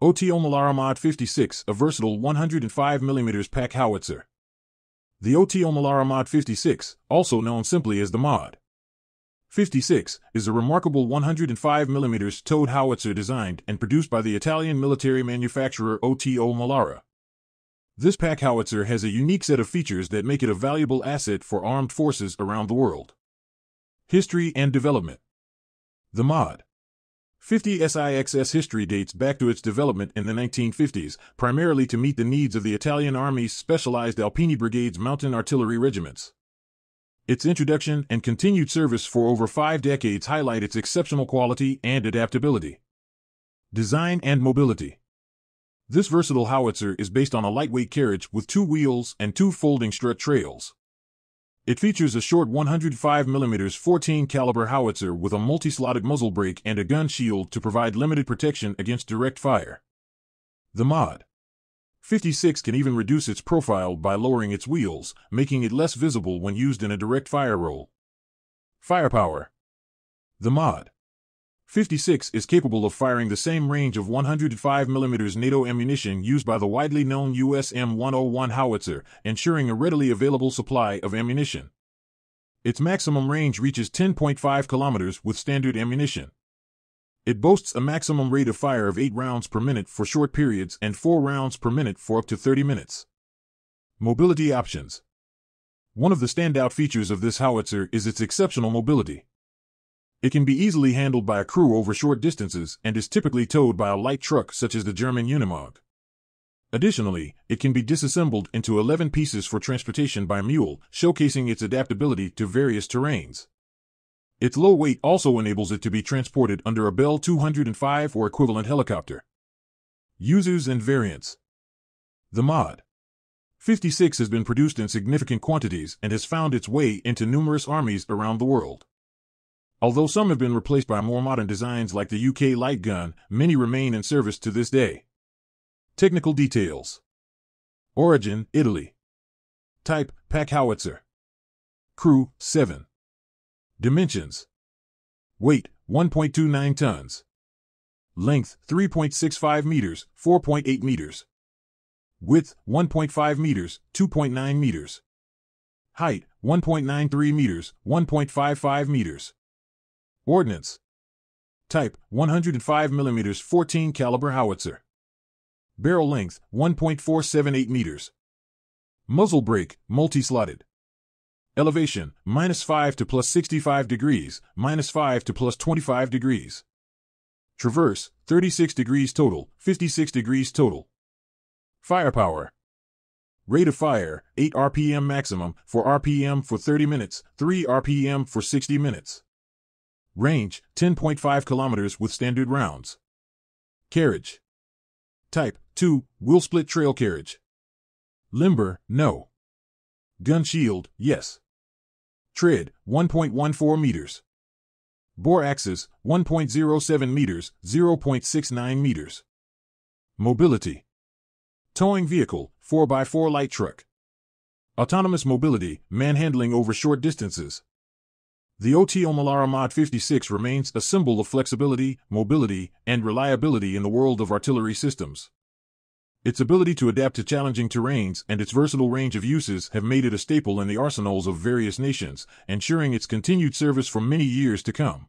OTO Malar Mod 56, a versatile 105mm pack howitzer. The OTO Malar Mod 56, also known simply as the MOD 56, is a remarkable 105mm towed howitzer designed and produced by the Italian military manufacturer OTO Malara. This pack howitzer has a unique set of features that make it a valuable asset for armed forces around the world. History and Development The MOD 50SIXS history dates back to its development in the 1950s, primarily to meet the needs of the Italian Army's specialized Alpini Brigade's mountain artillery regiments. Its introduction and continued service for over five decades highlight its exceptional quality and adaptability. Design and mobility. This versatile howitzer is based on a lightweight carriage with two wheels and two folding strut trails. It features a short 105mm 14 caliber howitzer with a multi-slotted muzzle brake and a gun shield to provide limited protection against direct fire. The Mod 56 can even reduce its profile by lowering its wheels, making it less visible when used in a direct fire roll. Firepower The Mod 56 is capable of firing the same range of 105mm NATO ammunition used by the widely known USM 101 howitzer, ensuring a readily available supply of ammunition. Its maximum range reaches 10.5 kilometers with standard ammunition. It boasts a maximum rate of fire of 8 rounds per minute for short periods and 4 rounds per minute for up to 30 minutes. Mobility options. One of the standout features of this howitzer is its exceptional mobility. It can be easily handled by a crew over short distances and is typically towed by a light truck such as the German Unimog. Additionally, it can be disassembled into 11 pieces for transportation by mule, showcasing its adaptability to various terrains. Its low weight also enables it to be transported under a Bell 205 or equivalent helicopter. Users and variants The mod 56 has been produced in significant quantities and has found its way into numerous armies around the world. Although some have been replaced by more modern designs like the UK light gun, many remain in service to this day. Technical details. Origin, Italy. Type, pack howitzer. Crew, 7. Dimensions. Weight, 1.29 tons. Length, 3.65 meters, 4.8 meters. Width, 1.5 meters, 2.9 meters. Height, 1.93 meters, 1.55 meters. Ordnance. Type 105 mm 14 caliber howitzer. Barrel length 1.478 meters. Muzzle brake multi-slotted. Elevation minus 5 to plus 65 degrees, minus 5 to plus 25 degrees. Traverse 36 degrees total, 56 degrees total. Firepower. Rate of fire 8 RPM maximum, 4 RPM for 30 minutes, 3 RPM for 60 minutes. Range 10.5 kilometers with standard rounds. Carriage Type 2 wheel split trail carriage. Limber no. Gun shield yes. Tread 1.14 meters. Bore axis 1.07 meters, 0.69 meters. Mobility Towing vehicle 4x4 light truck. Autonomous mobility, manhandling over short distances. The OT Omalara Mod 56 remains a symbol of flexibility, mobility, and reliability in the world of artillery systems. Its ability to adapt to challenging terrains and its versatile range of uses have made it a staple in the arsenals of various nations, ensuring its continued service for many years to come.